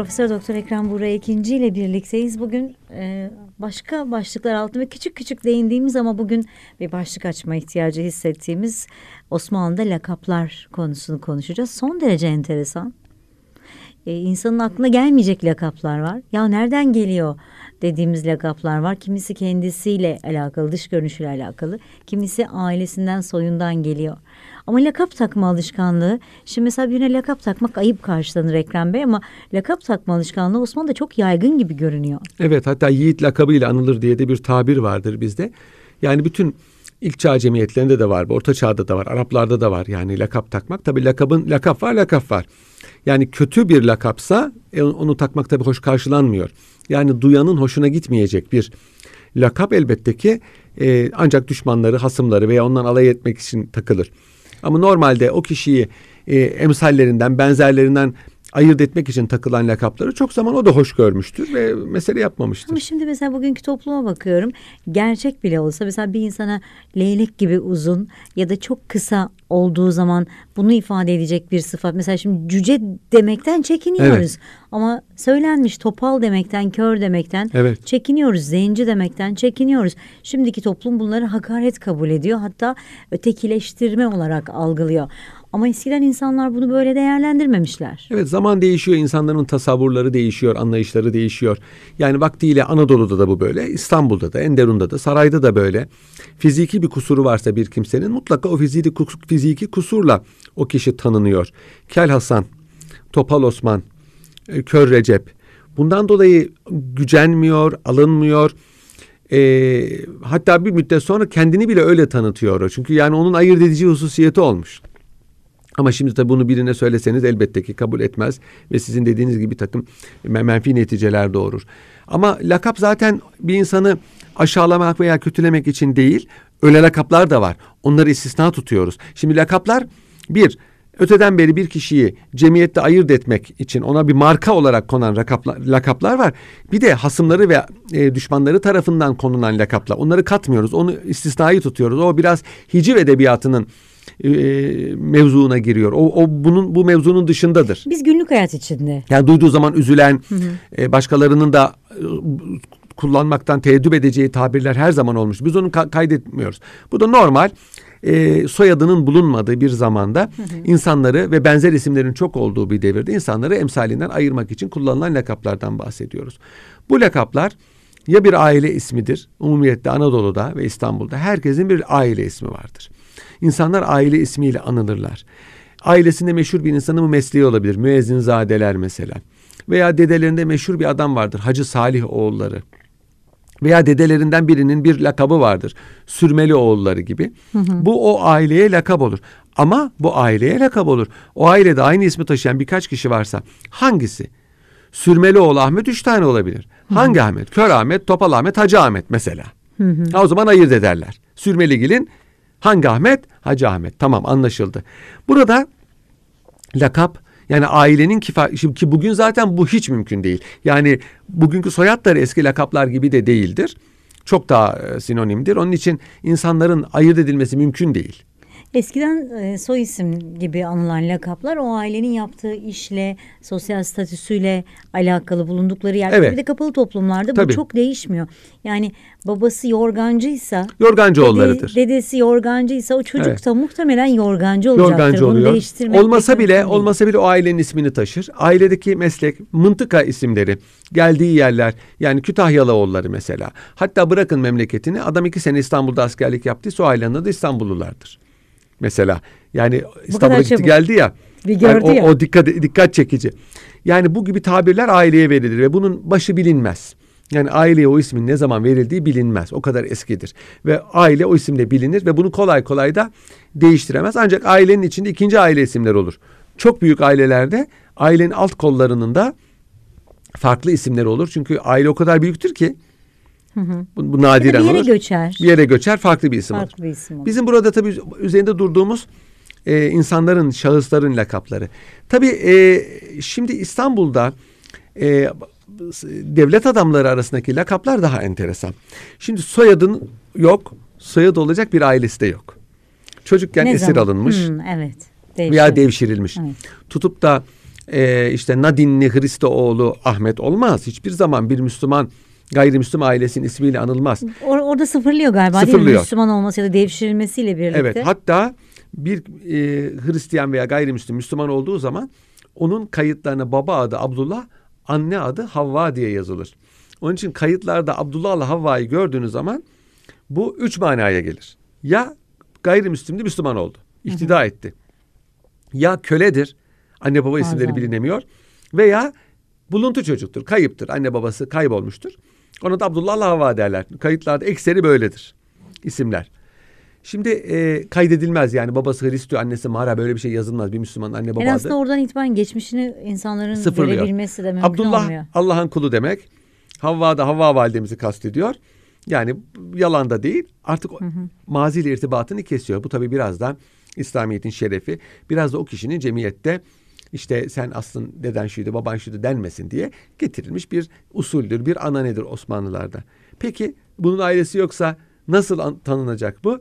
Profesör Doktor Ekrem Buray ikinci ile birlikteyiz. Bugün e, başka başlıklar altında küçük küçük değindiğimiz ama bugün bir başlık açma ihtiyacı hissettiğimiz Osmanlı'da lakaplar konusunu konuşacağız. Son derece enteresan. E, insanın aklına gelmeyecek lakaplar var. Ya nereden geliyor dediğimiz lakaplar var. Kimisi kendisiyle alakalı, dış görünüşüyle alakalı. Kimisi ailesinden, soyundan geliyor. Ama lakap takma alışkanlığı, şimdi mesela birine lakap takmak ayıp karşılanır Ekrem Bey ama lakap takma alışkanlığı Osmanlı'da çok yaygın gibi görünüyor. Evet hatta yiğit lakabıyla anılır diye de bir tabir vardır bizde. Yani bütün ilk çağ cemiyetlerinde de var, orta çağda da var, Araplarda da var. Yani lakap takmak tabii lakabın lakap var, lakap var. Yani kötü bir lakapsa e, onu takmak tabii hoş karşılanmıyor. Yani duyanın hoşuna gitmeyecek bir lakap elbette ki e, ancak düşmanları, hasımları veya ondan alay etmek için takılır. Ama normalde o kişiyi e, emsallerinden, benzerlerinden ayırt etmek için takılan lakapları çok zaman o da hoş görmüştür ve mesele yapmamıştır. Ama şimdi mesela bugünkü topluma bakıyorum. Gerçek bile olsa mesela bir insana leylek gibi uzun ya da çok kısa olduğu zaman bunu ifade edecek bir sıfat. Mesela şimdi cüce demekten çekiniyoruz. Evet. Ama söylenmiş topal demekten, kör demekten evet. çekiniyoruz. Zenci demekten çekiniyoruz. Şimdiki toplum bunları hakaret kabul ediyor. Hatta ötekileştirme olarak algılıyor. Ama eskiden insanlar bunu böyle değerlendirmemişler. Evet zaman değişiyor, insanların tasavvurları değişiyor, anlayışları değişiyor. Yani vaktiyle Anadolu'da da bu böyle, İstanbul'da da, Enderun'da da, sarayda da böyle. Fiziki bir kusuru varsa bir kimsenin mutlaka o fiziki, fiziki kusurla o kişi tanınıyor. Kel Hasan, Topal Osman, e, Kör Recep. Bundan dolayı gücenmiyor, alınmıyor. E, hatta bir müddet sonra kendini bile öyle tanıtıyor. Çünkü yani onun ayırt edici hususiyeti olmuş. Ama şimdi tabii bunu birine söyleseniz elbette ki kabul etmez ve sizin dediğiniz gibi takım menfi neticeler doğurur. Ama lakap zaten bir insanı aşağılamak veya kötülemek için değil, öyle lakaplar da var. Onları istisna tutuyoruz. Şimdi lakaplar bir, öteden beri bir kişiyi cemiyette ayırt etmek için ona bir marka olarak konan lakaplar, lakaplar var. Bir de hasımları ve e, düşmanları tarafından konulan lakaplar. Onları katmıyoruz. Onu istisnayı tutuyoruz. O biraz hiciv edebiyatının e, mevzuuna giriyor. O, o bunun bu mevzunun dışındadır. Biz günlük hayat içinde. Yani duyduğu zaman üzülen, E, başkalarının da e, kullanmaktan teeddüp edeceği tabirler her zaman olmuş. Biz onu ka- kaydetmiyoruz. Bu da normal. E, soyadının bulunmadığı bir zamanda hı hı. insanları ve benzer isimlerin çok olduğu bir devirde insanları emsalinden ayırmak için kullanılan lakaplardan bahsediyoruz. Bu lakaplar ya bir aile ismidir. Umumiyetle Anadolu'da ve İstanbul'da herkesin bir aile ismi vardır. İnsanlar aile ismiyle anılırlar. Ailesinde meşhur bir insanın mesleği olabilir. Müezzinzadeler mesela. Veya dedelerinde meşhur bir adam vardır. Hacı Salih oğulları veya dedelerinden birinin bir lakabı vardır. Sürmeli oğulları gibi. Hı hı. Bu o aileye lakab olur. Ama bu aileye lakab olur. O ailede aynı ismi taşıyan birkaç kişi varsa hangisi? Sürmeli oğlu Ahmet üç tane olabilir. Hı hı. Hangi Ahmet? Kör Ahmet, Topal Ahmet, Hacı Ahmet mesela. Hı hı. Ha, o zaman ayırt ederler. gilin Hangi Ahmet? Hacı Ahmet. Tamam anlaşıldı. Burada lakap yani ailenin kifa şimdi ki bugün zaten bu hiç mümkün değil. Yani bugünkü soyadları eski lakaplar gibi de değildir. Çok daha e, sinonimdir. Onun için insanların ayırt edilmesi mümkün değil. Eskiden e, soy isim gibi anılan lakaplar o ailenin yaptığı işle, sosyal statüsüyle alakalı bulundukları yer. Evet. Bir de kapalı toplumlarda Tabii. bu çok değişmiyor. Yani babası yorgancıysa... Yorgancıoğullarıdır. Dede, dedesi yorgancıysa o çocuk evet. da muhtemelen yorgancı olacaktır. Yorgancı oluyor. Bunu olmasa bile değil. olmasa bile o ailenin ismini taşır. Ailedeki meslek, mıntıka isimleri, geldiği yerler yani Kütahyalıoğulları mesela. Hatta bırakın memleketini adam iki sene İstanbul'da askerlik yaptıysa o ailenin adı İstanbullulardır mesela. Yani İstanbul'a gitti geldi ya. Ve gördü yani ya. o, o dikkat dikkat çekici. Yani bu gibi tabirler aileye verilir ve bunun başı bilinmez. Yani aileye o ismin ne zaman verildiği bilinmez. O kadar eskidir. Ve aile o isimle bilinir ve bunu kolay kolay da değiştiremez. Ancak ailenin içinde ikinci aile isimler olur. Çok büyük ailelerde ailenin alt kollarının da farklı isimleri olur. Çünkü aile o kadar büyüktür ki bu, bu nadiren olur. Bir yere olur. göçer. Bir yere göçer farklı bir isim farklı olur. Bir isim olur. Bizim burada tabii üzerinde durduğumuz e, insanların, şahısların lakapları. Tabii e, şimdi İstanbul'da e, devlet adamları arasındaki lakaplar daha enteresan. Şimdi soyadın yok, soyad olacak bir ailesi de yok. Çocukken ne esir zaman? alınmış. Hmm, evet. Devşir. Veya devşirilmiş. Evet. Tutup da e, işte Nadinli Hristo oğlu Ahmet olmaz. Hiçbir zaman bir Müslüman gayrimüslim ailesinin ismiyle anılmaz. Or orada sıfırlıyor galiba sıfırlıyor. değil mi? Müslüman olması ya da devşirilmesiyle birlikte. Evet hatta bir e, Hristiyan veya gayrimüslim Müslüman olduğu zaman onun kayıtlarına baba adı Abdullah, anne adı Havva diye yazılır. Onun için kayıtlarda Abdullah Abdullah'la Havva'yı gördüğünüz zaman bu üç manaya gelir. Ya gayrimüslimdi Müslüman oldu, ihtida hı hı. etti. Ya köledir, anne baba isimleri Aynen. bilinemiyor veya buluntu çocuktur, kayıptır, anne babası kaybolmuştur. Ona da Abdullah Hava derler. Kayıtlarda ekseri böyledir isimler. Şimdi e, kaydedilmez yani babası Hristiyo, annesi Mara böyle bir şey yazılmaz bir Müslüman anne babası. En azından oradan itibaren geçmişini insanların Sıfırlıyor. görebilmesi de mümkün Abdullah, olmuyor. Abdullah Allah'ın kulu demek. Havva da Havva validemizi kastediyor. Yani yalan da değil artık hı hı. maziyle irtibatını kesiyor. Bu tabi biraz da İslamiyet'in şerefi biraz da o kişinin cemiyette işte sen aslın deden şuydu baban şuydu denmesin diye getirilmiş bir usuldür, bir ana nedir Osmanlılarda. Peki bunun ailesi yoksa nasıl tanınacak bu?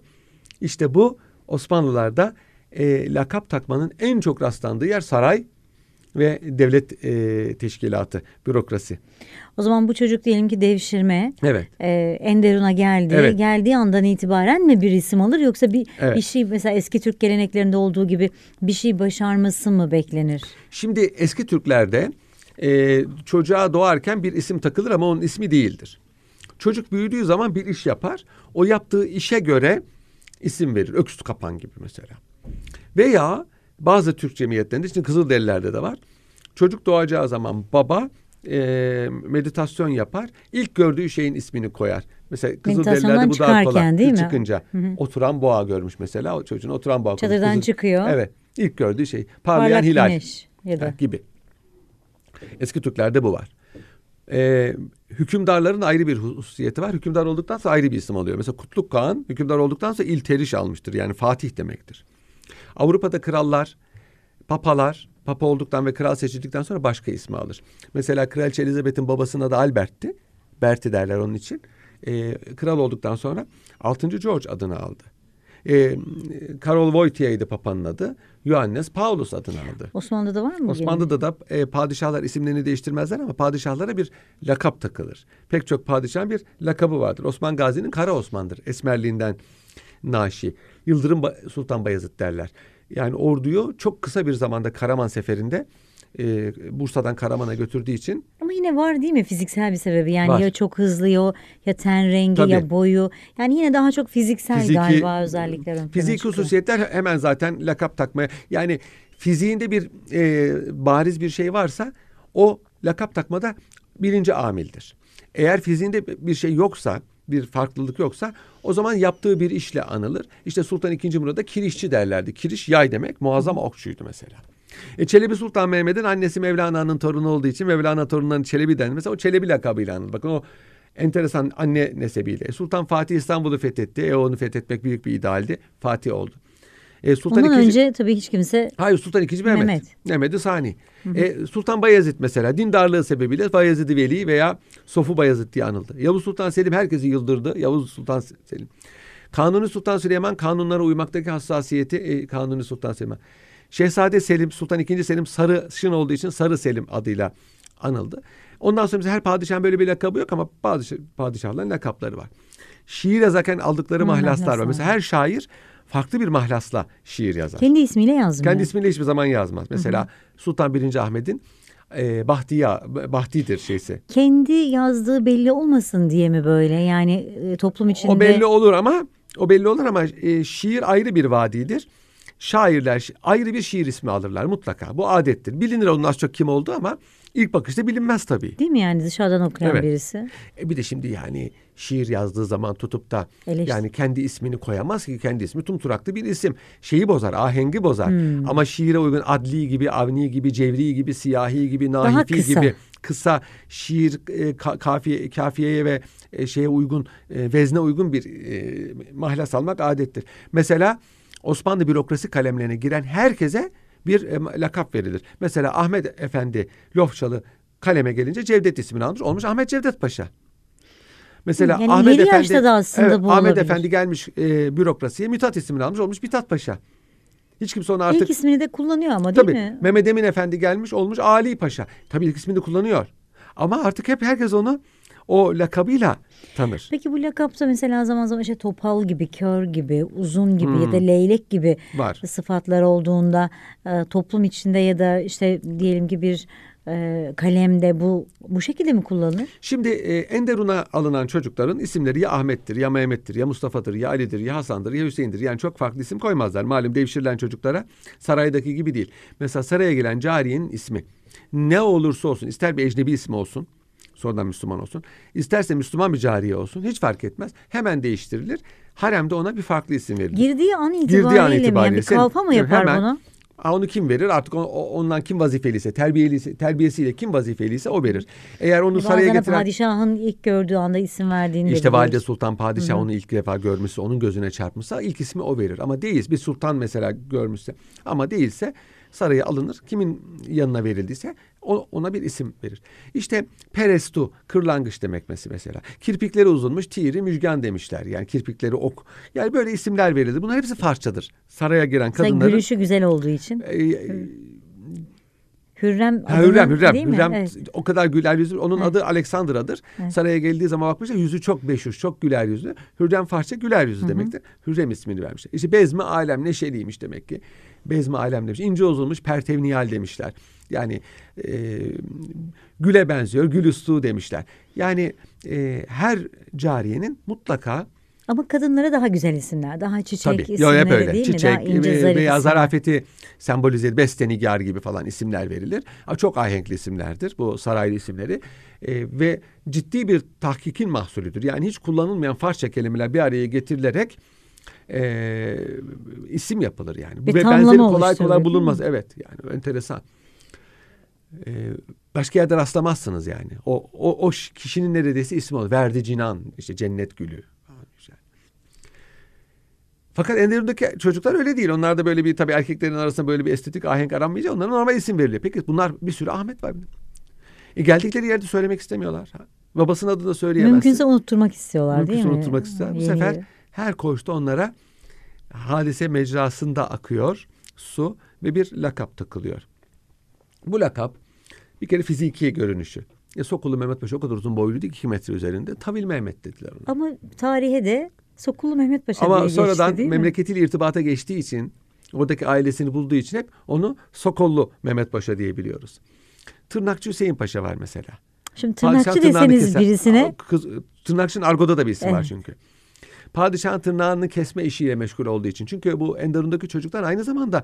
İşte bu Osmanlılarda e, lakap takmanın en çok rastlandığı yer saray ve devlet e, teşkilatı, bürokrasi. O zaman bu çocuk diyelim ki devşirme. Evet. E, Enderun'a geldi. Evet. Geldiği andan itibaren mi bir isim alır yoksa bir, evet. bir şey mesela eski Türk geleneklerinde olduğu gibi bir şey başarması mı beklenir? Şimdi eski Türklerde e, çocuğa doğarken bir isim takılır ama onun ismi değildir. Çocuk büyüdüğü zaman bir iş yapar. O yaptığı işe göre isim verir. Öksüz kapan gibi mesela. Veya bazı Türk cemiyetlerinde, için Kızılderililerde de var. Çocuk doğacağı zaman baba e, meditasyon yapar. İlk gördüğü şeyin ismini koyar. Mesela Kızılderililerde bu daha kolay. Değil mi? Çıkınca hı hı. oturan boğa görmüş mesela. O çocuğun oturan boğa. Çadırdan koymuş. çıkıyor. Evet. İlk gördüğü şey parlayan Parlak hilal güneş ya da. gibi. Eski Türklerde bu var. Ee, hükümdarların ayrı bir hususiyeti var. Hükümdar olduktan sonra ayrı bir isim alıyor. Mesela Kutluk Kağan hükümdar olduktan sonra İlteriş almıştır. Yani Fatih demektir. Avrupa'da krallar, papalar, papa olduktan ve kral seçildikten sonra başka ismi alır. Mesela Kraliçe Elizabeth'in babasının adı Albert'ti. Berti derler onun için. E, kral olduktan sonra 6. George adını aldı. E, Karol Wojtya'ydı papanın adı. Johannes Paulus adını aldı. Osmanlı'da var mı? Osmanlı'da yine? da e, padişahlar isimlerini değiştirmezler ama padişahlara bir lakap takılır. Pek çok padişahın bir lakabı vardır. Osman Gazi'nin Kara Osman'dır. Esmerliğinden naşi. Yıldırım Sultan Bayezid derler. Yani orduyu çok kısa bir zamanda Karaman seferinde e, Bursa'dan Karaman'a götürdüğü için. Ama yine var değil mi fiziksel bir sebebi? Yani var. ya çok hızlı ya, ya ten rengi Tabii. ya boyu. Yani yine daha çok fiziksel fiziki, galiba özellikler. Fiziki çıkıyor. hususiyetler hemen zaten lakap takmaya. Yani fiziğinde bir e, bariz bir şey varsa o lakap takmada birinci amildir. Eğer fiziğinde bir şey yoksa bir farklılık yoksa o zaman yaptığı bir işle anılır. İşte Sultan II. Murad'a kirişçi derlerdi. Kiriş yay demek muazzam okçuydu mesela. E Çelebi Sultan Mehmet'in annesi Mevlana'nın torunu olduğu için Mevlana torunundan Çelebi denir mesela o Çelebi lakabıyla anılır. Bakın o enteresan anne nesebiyle. E, Sultan Fatih İstanbul'u fethetti. E onu fethetmek büyük bir idealdi. Fatih oldu. E, Sultan Ondan II. önce tabii hiç kimse... Hayır Sultan II. Mehmet. Mehmet. mehmet Sani. E, Sultan Bayezid mesela dindarlığı sebebiyle Bayezid-i Veli veya Sofu Bayezid diye anıldı. Yavuz Sultan Selim herkesi yıldırdı. Yavuz Sultan Selim. Kanuni Sultan Süleyman kanunlara uymaktaki hassasiyeti e, Kanuni Sultan Süleyman. Şehzade Selim, Sultan II. Selim sarı sarışın olduğu için Sarı Selim adıyla anıldı. Ondan sonra her padişahın böyle bir lakabı yok ama bazı padişahların lakapları var. Şiir yazarken aldıkları Hı, mahlaslar var. Mesela her şair farklı bir mahlasla şiir yazar. Kendi ismiyle yazmıyor. Kendi ismiyle hiçbir zaman yazmaz. Mesela Hı-hı. Sultan 1. Ahmet'in e, Bahtiya Bahtidir şeysi. Kendi yazdığı belli olmasın diye mi böyle? Yani e, toplum içinde O belli olur ama o belli olur ama e, şiir ayrı bir vadidir. Şairler ayrı bir şiir ismi alırlar mutlaka. Bu adettir. Bilinir onun az çok kim oldu ama İlk bakışta bilinmez tabii. Değil mi yani dışarıdan okuyan Evet. birisi? E bir de şimdi yani şiir yazdığı zaman tutup da Eleştir- yani kendi ismini koyamaz ki kendi ismi tumturaklı bir isim. Şeyi bozar, ahengi bozar. Hmm. Ama şiire uygun adli gibi, avni gibi, cevri gibi, siyahi gibi, nahifi kısa. gibi kısa şiir e, ka- kafiye kafiyeye ve e, şeye uygun e, vezne uygun bir e, mahlas almak adettir. Mesela Osmanlı bürokrasi kalemlerine giren herkese bir e, lakap verilir. Mesela Ahmet Efendi Lofçalı kaleme gelince Cevdet ismini almış. Olmuş Ahmet Cevdet Paşa. Mesela yani Ahmet Efendi da aslında evet, bu Ahmet olabilir. Efendi gelmiş e, bürokrasiye Mithat ismini almış olmuş Mithat Paşa. Hiç kimse onu artık... İlk ismini de kullanıyor ama değil Tabii, mi? Mehmet Emin Efendi gelmiş olmuş Ali Paşa. Tabii ilk ismini de kullanıyor. Ama artık hep herkes onu o lakabıyla tanır. Peki bu lakapta mesela zaman zaman işte topal gibi, kör gibi, uzun gibi hmm. ya da hmm. leylek gibi Var. sıfatlar olduğunda e, toplum içinde ya da işte diyelim ki bir e, kalemde bu bu şekilde mi kullanılır? Şimdi e, Enderun'a alınan çocukların isimleri ya Ahmet'tir, ya Mehmet'tir, ya Mustafa'dır, ya Ali'dir, ya Hasan'dır, ya Hüseyin'dir. Yani çok farklı isim koymazlar. Malum devşirilen çocuklara saraydaki gibi değil. Mesela saraya gelen cariyenin ismi ne olursa olsun ister bir ecnebi ismi olsun Sonradan Müslüman olsun. İsterse Müslüman bir cariye olsun. Hiç fark etmez. Hemen değiştirilir. Haremde ona bir farklı isim verilir. Girdiği an itibariyle, Girdiği an itibariyle mi? Yani kalfa mı yapar hemen, bunu? Aa, onu kim verir? Artık on, ondan kim vazifeliyse, terbiyeliyse, terbiyesiyle kim vazifeliyse o verir. Eğer onu e saraya getiren... padişahın ilk gördüğü anda isim verdiğini İşte Valide Sultan padişah Hı-hı. onu ilk defa görmüşse, onun gözüne çarpmışsa ilk ismi o verir. Ama değil bir sultan mesela görmüşse ama değilse saraya alınır. Kimin yanına verildiyse ona bir isim verir. İşte perestu kırlangıç demekmesi mesela. Kirpikleri uzunmuş tiğri müjgan demişler. Yani kirpikleri ok. Yani böyle isimler verildi. Bunlar hepsi farçadır. Saraya giren kadınların. Sen gülüşü güzel olduğu için. Ee, e, e, Hürrem adını, ha, Hürrem, Hürrem, değil mi? Hürrem evet. o kadar güler yüzlü. Onun evet. adı Alexandra'dır. Evet. Saraya geldiği zaman bakmışlar yüzü çok beşuş, çok güler yüzlü. Hürrem farça güler yüzlü Hı-hı. demektir. Hürrem ismini vermişler. İşte Bezmi Alem neşeliymiş demek ki bezme alem demiş. İnce uzunmuş pertevniyal demişler. Yani e, güle benziyor, gül gülüstü demişler. Yani e, her cariyenin mutlaka ama kadınlara daha güzel isimler, daha çiçek Tabii. isimleri Yo, hep öyle. değil çiçek, mi? Daha ince, e, veya zarafeti sembolize eder. Bestenigar gibi falan isimler verilir. Çok ahenkli isimlerdir bu saraylı isimleri. E, ve ciddi bir tahkikin mahsulüdür. Yani hiç kullanılmayan Farsça kelimeler bir araya getirilerek e, isim yapılır yani. Bir Ve benzeri kolay kolay bulunmaz. Evet yani enteresan. E, başka yerde rastlamazsınız yani. O, o, o kişinin neredeyse ismi olur. Verdi Cinan, işte Cennet Gülü. Fakat Enderun'daki çocuklar öyle değil. Onlar da böyle bir tabii erkeklerin arasında böyle bir estetik ahenk aranmayacak. Onlara normal isim veriliyor. Peki bunlar bir sürü Ahmet var. E, geldikleri yerde söylemek istemiyorlar. Babasının adını da söyleyemezsin. Mümkünse unutturmak istiyorlar Mümkünse değil mi? Mümkünse unutturmak istiyorlar. Bu sefer her koğuşta onlara hadise mecrasında akıyor su ve bir lakap takılıyor. Bu lakap bir kere fiziki görünüşü. E, Sokullu Mehmet Paşa o kadar uzun boyluydu ki iki metre üzerinde. Tavil Mehmet dediler ona. Ama tarihe de Sokullu Mehmet Paşa Ama diye sonradan geçti, memleketiyle irtibata geçtiği için oradaki ailesini bulduğu için hep onu Sokollu Mehmet Paşa diye biliyoruz. Tırnakçı Hüseyin Paşa var mesela. Şimdi tırnakçı Padişah deseniz birisine. Kız, tırnakçının argoda da bir isim evet. var eh. çünkü. Padişahın tırnağını kesme işiyle meşgul olduğu için. Çünkü bu Enderun'daki çocuklar aynı zamanda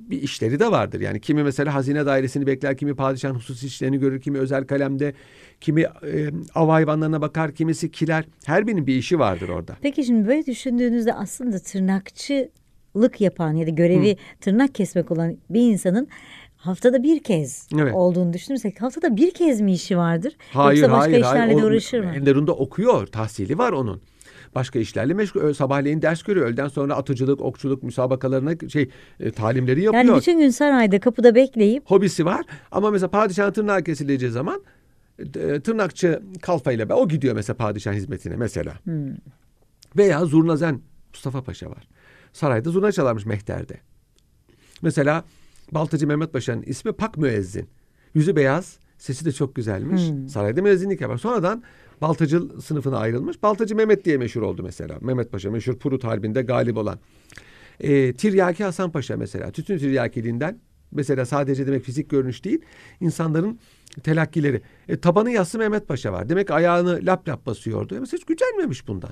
bir işleri de vardır. Yani kimi mesela hazine dairesini bekler, kimi padişahın husus işlerini görür, kimi özel kalemde, kimi e, av hayvanlarına bakar, kimisi kiler. Her birinin bir işi vardır orada. Peki şimdi böyle düşündüğünüzde aslında tırnakçılık yapan ya da görevi Hı. tırnak kesmek olan bir insanın haftada bir kez evet. olduğunu düşünürsek haftada bir kez mi işi vardır? Hayır, Yoksa başka hayır, işlerle hayır. de uğraşır mı? Enderun'da okuyor, tahsili var onun başka işlerle meşgul. Sabahleyin ders görüyor. Öğleden sonra atıcılık, okçuluk müsabakalarına şey e, talimleri yapıyor. Yani bütün gün sarayda kapıda bekleyip. Hobisi var ama mesela padişahın tırnağı kesileceği zaman e, tırnakçı kalfa o gidiyor mesela padişah hizmetine mesela. Hmm. Veya zurnazen Mustafa Paşa var. Sarayda zurna çalarmış mehterde. Mesela Baltacı Mehmet Paşa'nın ismi Pak Müezzin. Yüzü beyaz, sesi de çok güzelmiş. Hmm. Sarayda müezzinlik yapar. Sonradan Baltacı sınıfına ayrılmış. Baltacı Mehmet diye meşhur oldu mesela. Mehmet Paşa meşhur Purut Harbi'nde galip olan. E, Tiryaki Hasan Paşa mesela. Tütün tiryakiliğinden mesela sadece demek fizik görünüş değil. insanların telakkileri. E, tabanı yassı Mehmet Paşa var. Demek ayağını lap lap basıyordu. E, mesela hiç gücenmemiş bundan.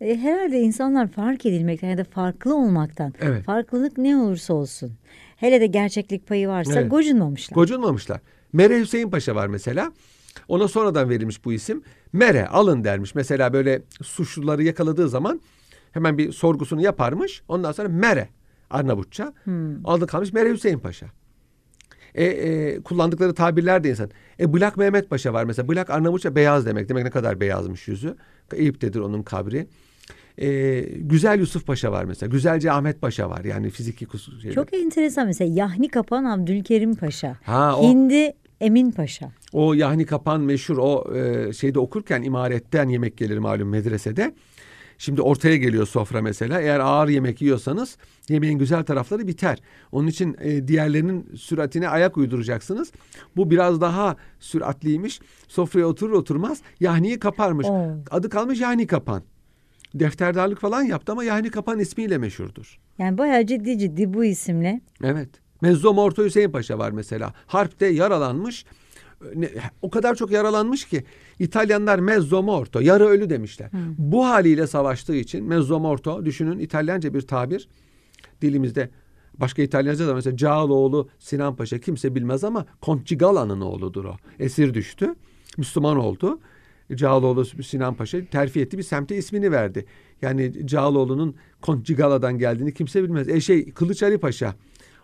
E, herhalde insanlar fark edilmekten ya da farklı olmaktan. Evet. Farklılık ne olursa olsun. Hele de gerçeklik payı varsa evet. gocunmamışlar. Gocunmamışlar. Mere Hüseyin Paşa var mesela. Ona sonradan verilmiş bu isim. Mere alın dermiş. Mesela böyle suçluları yakaladığı zaman hemen bir sorgusunu yaparmış. Ondan sonra Mere Arnavutça. Hmm. Aldı kalmış Mere Hüseyin Paşa. E, e, kullandıkları tabirler de insan. E Blak Mehmet Paşa var mesela. Blak Arnavutça beyaz demek. Demek ne kadar beyazmış yüzü. İptedir onun kabri. E, Güzel Yusuf Paşa var mesela. Güzelce Ahmet Paşa var. Yani fiziki kusur. Çok enteresan mesela Yahni Kapan Abdülkerim Paşa. Ha, o... Hindi Emin Paşa. O yani kapan meşhur o e, şeyde okurken imaretten yemek gelir malum medresede. Şimdi ortaya geliyor sofra mesela. Eğer ağır yemek yiyorsanız yemeğin güzel tarafları biter. Onun için e, diğerlerinin süratine ayak uyduracaksınız. Bu biraz daha süratliymiş. Sofraya oturur oturmaz yahniyi kaparmış. Oo. Adı kalmış yahni kapan. Defterdarlık falan yaptı ama yahni kapan ismiyle meşhurdur. Yani bayağı ciddi ciddi bu isimle. Evet. Mezzom Orta Hüseyin Paşa var mesela. Harpte yaralanmış. O kadar çok yaralanmış ki İtalyanlar mezzomorto yarı ölü demişler. Hmm. Bu haliyle savaştığı için mezzomorto düşünün İtalyanca bir tabir. Dilimizde başka İtalyanca da mesela Cağaloğlu Sinan Paşa kimse bilmez ama Conchigala'nın oğludur o. Esir düştü. Müslüman oldu. Cağaloğlu Sinan Paşa terfi etti bir semte ismini verdi. Yani Cağaloğlu'nun Konçigala'dan geldiğini kimse bilmez. E şey Kılıç Ali Paşa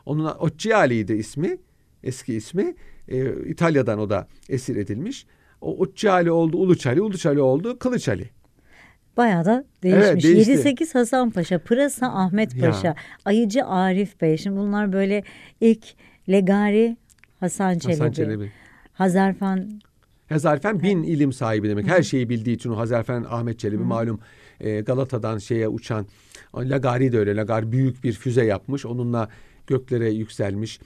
onun Occiali'ydi ismi, eski ismi. E, İtalya'dan o da esir edilmiş. O Occiali oldu Uluçali, Uluçali oldu Kılıçali. Bayağı da değişmiş. Evet, 7-8 Hasan Paşa, Pırasa Ahmet Paşa, ya. Ayıcı Arif Bey. Şimdi bunlar böyle ilk Legari Hasan Çelebi. Hasan Çelebi. Hazarfen Hazarfen bin evet. ilim sahibi demek. Her şeyi bildiği için o Hazarfen Ahmet Çelebi Hı. malum e, Galata'dan şeye uçan Legari de öyle. Lagari büyük bir füze yapmış. Onunla göklere yükselmiş.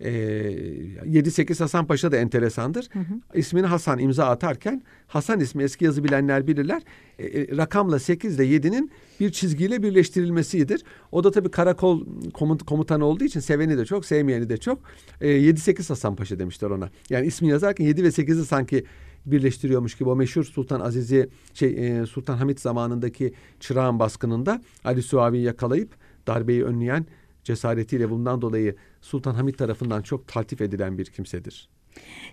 E, ee, 7-8 Hasan Paşa da enteresandır. Hı hı. İsmini Hasan imza atarken Hasan ismi eski yazı bilenler bilirler. E, e rakamla 8 ile 7'nin bir çizgiyle birleştirilmesidir. O da tabii karakol komut, komutanı olduğu için seveni de çok, sevmeyeni de çok. E, ee, 7-8 Hasan Paşa demişler ona. Yani ismi yazarken 7 ve 8'i sanki birleştiriyormuş gibi o meşhur Sultan Aziz'i şey e, Sultan Hamit zamanındaki Çırağan baskınında Ali Suavi'yi yakalayıp darbeyi önleyen cesaretiyle bundan dolayı Sultan Hamit tarafından çok taltif edilen bir kimsedir.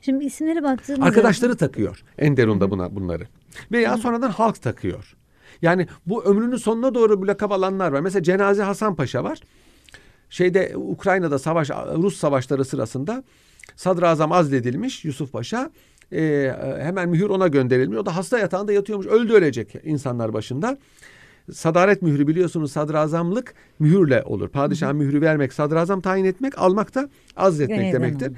Şimdi isimlere baktığımızda... Arkadaşları takıyor Enderun'da buna bunları. Veya Hı. sonradan halk takıyor. Yani bu ömrünün sonuna doğru bir lakap alanlar var. Mesela Cenaze Hasan Paşa var. Şeyde Ukrayna'da savaş Rus savaşları sırasında sadrazam azledilmiş Yusuf Paşa. E, hemen mühür ona gönderilmiş. O da hasta yatağında yatıyormuş. Öldü ölecek insanlar başında. Sadaret mührü biliyorsunuz sadrazamlık mühürle olur. Padişah mührü vermek, sadrazam tayin etmek, almak da azletmek Yönetim. demektir.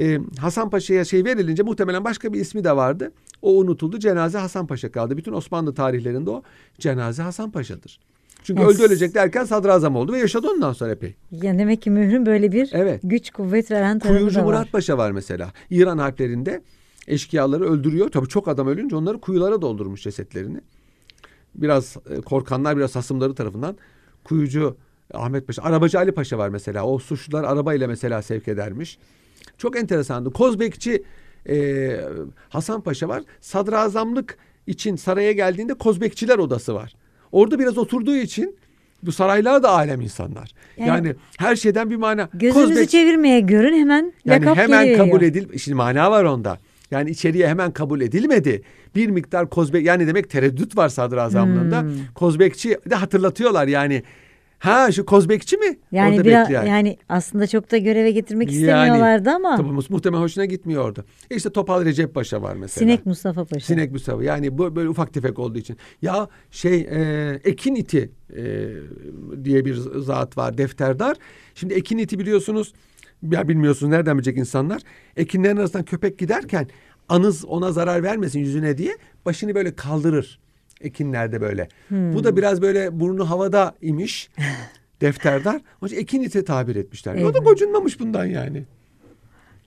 Ee, Hasan Paşa'ya şey verilince muhtemelen başka bir ismi de vardı. O unutuldu. Cenaze Hasan Paşa kaldı. Bütün Osmanlı tarihlerinde o cenaze Hasan Paşa'dır. Çünkü yes. öldü ölecek derken sadrazam oldu ve yaşadı ondan sonra epey. Yani demek ki mührün böyle bir evet. güç kuvvet veren tarafı Kuyucu da var. Murat Paşa var mesela. İran harplerinde eşkıyaları öldürüyor. Tabii çok adam ölünce onları kuyulara doldurmuş cesetlerini biraz e, korkanlar biraz hasımları tarafından kuyucu Ahmet Paşa, arabacı Ali Paşa var mesela. O suçlular arabayla mesela sevk edermiş. Çok enteresandı. Kozbekçi e, Hasan Paşa var. Sadrazamlık için saraya geldiğinde Kozbekçiler odası var. Orada biraz oturduğu için bu saraylar da alem insanlar. Yani, yani her şeyden bir mana. Gözünüzü Kozbek... çevirmeye görün hemen yani hemen geliyor. kabul edil. Şimdi mana var onda. Yani içeriye hemen kabul edilmedi. Bir miktar Kozbek yani demek tereddüt var sadrazamlığında. Hmm. Kozbekçi de hatırlatıyorlar yani. Ha şu Kozbekçi mi? Yani Orada biraz, bekleyen. yani aslında çok da göreve getirmek istemiyorlardı yani, ama. Tabii muhtemelen hoşuna gitmiyordu. E İşte Topal Recep Paşa var mesela. Sinek Mustafa Paşa. Sinek Mustafa yani bu böyle ufak tefek olduğu için. Ya şey e, Ekin iti e, diye bir zat var defterdar. Şimdi Ekin iti biliyorsunuz ya bilmiyorsunuz nereden bilecek insanlar. Ekinlerin arasından köpek giderken anız ona zarar vermesin yüzüne diye başını böyle kaldırır. Ekinlerde böyle. Hmm. Bu da hmm. biraz böyle burnu havada imiş. defterdar. Onun ekin ite tabir etmişler. Evet. O da gocunmamış bundan yani.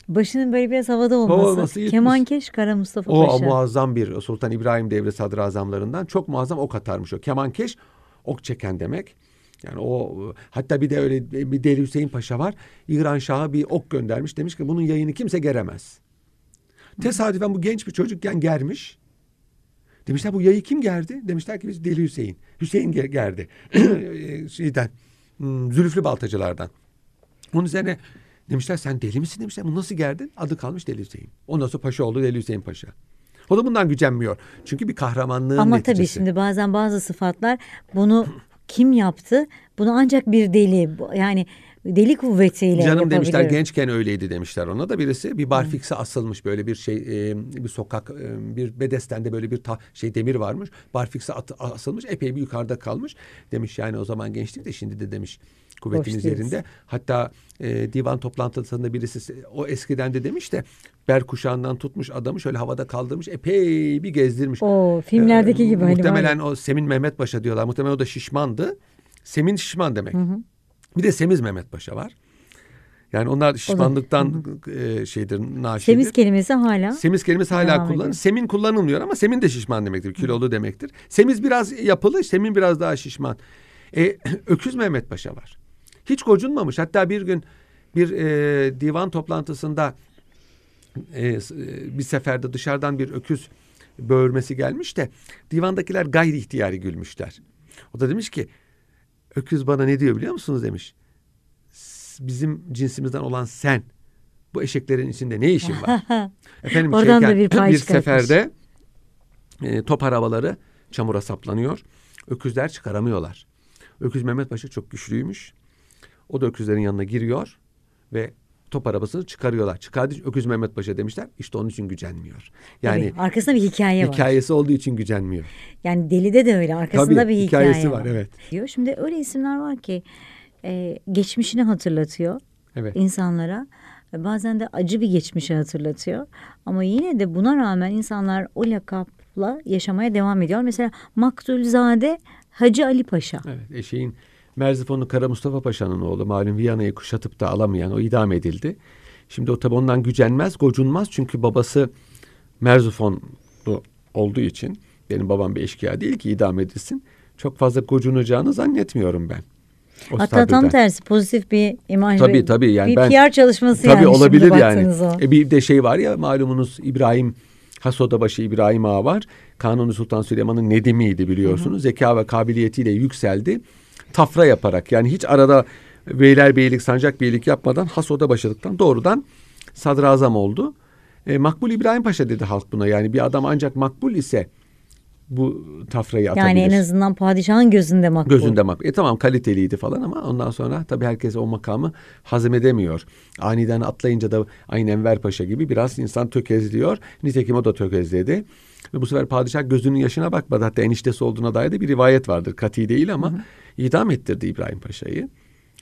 Başının böyle biraz havada olması. Hava olması Kemankeş Kara Mustafa o, Paşa. O muazzam bir Sultan İbrahim devri sadrazamlarından. Çok muazzam ok atarmış o. Kemankeş ok çeken demek. Yani o hatta bir de öyle bir Deli Hüseyin Paşa var. İran Şah'a bir ok göndermiş. Demiş ki bunun yayını kimse geremez. Tesadüfen bu genç bir çocukken germiş. Demişler bu yayı kim gerdi? Demişler ki biz Deli Hüseyin. Hüseyin gerdi. Şeyden, hmm, zülüflü baltacılardan. Onun üzerine demişler sen deli misin demişler. Bu nasıl gerdin? Adı kalmış Deli Hüseyin. Ondan sonra paşa oldu Deli Hüseyin Paşa. O da bundan gücenmiyor. Çünkü bir kahramanlığın Ama neticesi. tabii şimdi bazen bazı sıfatlar bunu kim yaptı? Bunu ancak bir deli yani deli kuvvetiyle Canım demişler gençken öyleydi demişler ona da birisi bir barfikse asılmış böyle bir şey e, bir sokak e, bir bedestende böyle bir ta, şey demir varmış barfikse asılmış epey bir yukarıda kalmış demiş yani o zaman gençlik de şimdi de demiş kuvvetin Hoş üzerinde. Hatta e, divan toplantısında birisi o eskiden de demiş de berkuşağından tutmuş adamı şöyle havada kaldırmış epey bir gezdirmiş. O filmlerdeki ee, gibi hani. Muhtemelen o Semin Mehmet Paşa diyorlar. Muhtemelen o da şişmandı. Semin şişman demek. Hı hı. Bir de Semiz Mehmet Paşa var. Yani onlar şişmanlıktan e, şeydir, naşidir. Semiz kelimesi hala. Semiz kelimesi hala kullanılıyor. Semin kullanılmıyor ama semin de şişman demektir, kilolu demektir. Semiz biraz yapılı, semin biraz daha şişman. E, Öküz Mehmet Paşa var. Hiç gocunmamış. Hatta bir gün bir e, divan toplantısında ee, e, bir seferde dışarıdan bir öküz böğürmesi gelmiş de divandakiler gayri ihtiyari gülmüşler. O da demiş ki öküz bana ne diyor biliyor musunuz demiş. Bizim cinsimizden olan sen bu eşeklerin içinde ne işin var? Efendim Oradan şeyken, da bir, pay bir seferde e, top arabaları çamura saplanıyor. Öküzler çıkaramıyorlar. Öküz Mehmet Paşa çok güçlüymüş. O da öküzlerin yanına giriyor ve top arabasını çıkarıyorlar. Çıkardı, Öküz Mehmet Paşa demişler. İşte onun için gücenmiyor. Yani Tabii, arkasında bir hikaye var. Hikayesi olduğu için gücenmiyor. Yani delide de öyle arkasında Tabii, bir hikaye hikayesi var. var evet. Diyor. Şimdi öyle isimler var ki e, geçmişini hatırlatıyor evet. insanlara. E, bazen de acı bir geçmişi hatırlatıyor. Ama yine de buna rağmen insanlar o lakapla yaşamaya devam ediyor. Mesela Maktulzade Hacı Ali Paşa. Evet eşeğin Merzifonlu Kara Mustafa Paşa'nın oğlu malum Viyana'yı kuşatıp da alamayan o idam edildi. Şimdi o tabi ondan gücenmez, gocunmaz çünkü babası Merzifonlu olduğu için benim babam bir eşkıya değil ki idam edilsin. Çok fazla gocunacağını zannetmiyorum ben. O Hatta tabirden. tam tersi pozitif bir imaj. Tabii tabii. Yani bir ben, PR çalışması tabii yani. Tabii olabilir yani. O. E, bir de şey var ya malumunuz İbrahim Hasodabaşı İbrahim Ağa var. Kanuni Sultan Süleyman'ın Nedim'iydi biliyorsunuz. Hı hı. Zeka ve kabiliyetiyle yükseldi tafra yaparak yani hiç arada Beylerbeylik, Sancakbeylik yapmadan Haso'da başladıktan doğrudan sadrazam oldu. E, Makbul İbrahim Paşa dedi halk buna. Yani bir adam ancak makbul ise bu tafrayı atabilir. Yani en azından padişahın gözünde makbul. Gözünde makbul. E tamam kaliteliydi falan ama ondan sonra tabii herkes o makamı hazmedemiyor. Aniden atlayınca da aynı Enver Paşa gibi biraz insan tökezliyor. Nitekim o da tökezledi. Ve bu sefer padişah gözünün yaşına bakmadı. Hatta eniştesi olduğuna dair de bir rivayet vardır. Kati değil ama... Hı hı idam ettirdi İbrahim Paşa'yı.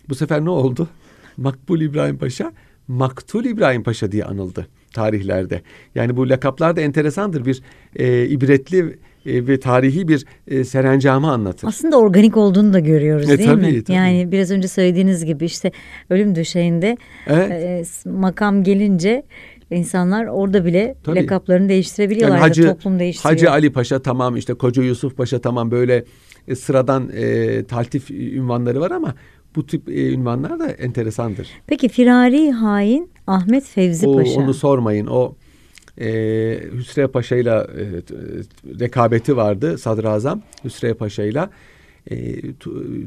Bu sefer ne oldu? Makbul İbrahim Paşa, Maktul İbrahim Paşa diye anıldı tarihlerde. Yani bu lakaplar da enteresandır. Bir e, ibretli e, ve tarihi bir e, serencamı anlatır. Aslında organik olduğunu da görüyoruz e, değil tabii, mi? Tabii. Yani biraz önce söylediğiniz gibi işte ölüm döşeğinde evet. e, makam gelince insanlar orada bile Tabii. lakaplarını değiştirebiliyorlar yani Hacı, toplum değiştiriyor. Hacı Ali Paşa tamam işte Koca Yusuf Paşa tamam böyle e, sıradan e, taltif ünvanları var ama bu tip e, ünvanlar da enteresandır. Peki firari hain Ahmet Fevzi o, Paşa. Onu sormayın. O e, Hüsrev Paşa ile e, rekabeti vardı Sadrazam Hüsrev Paşa ile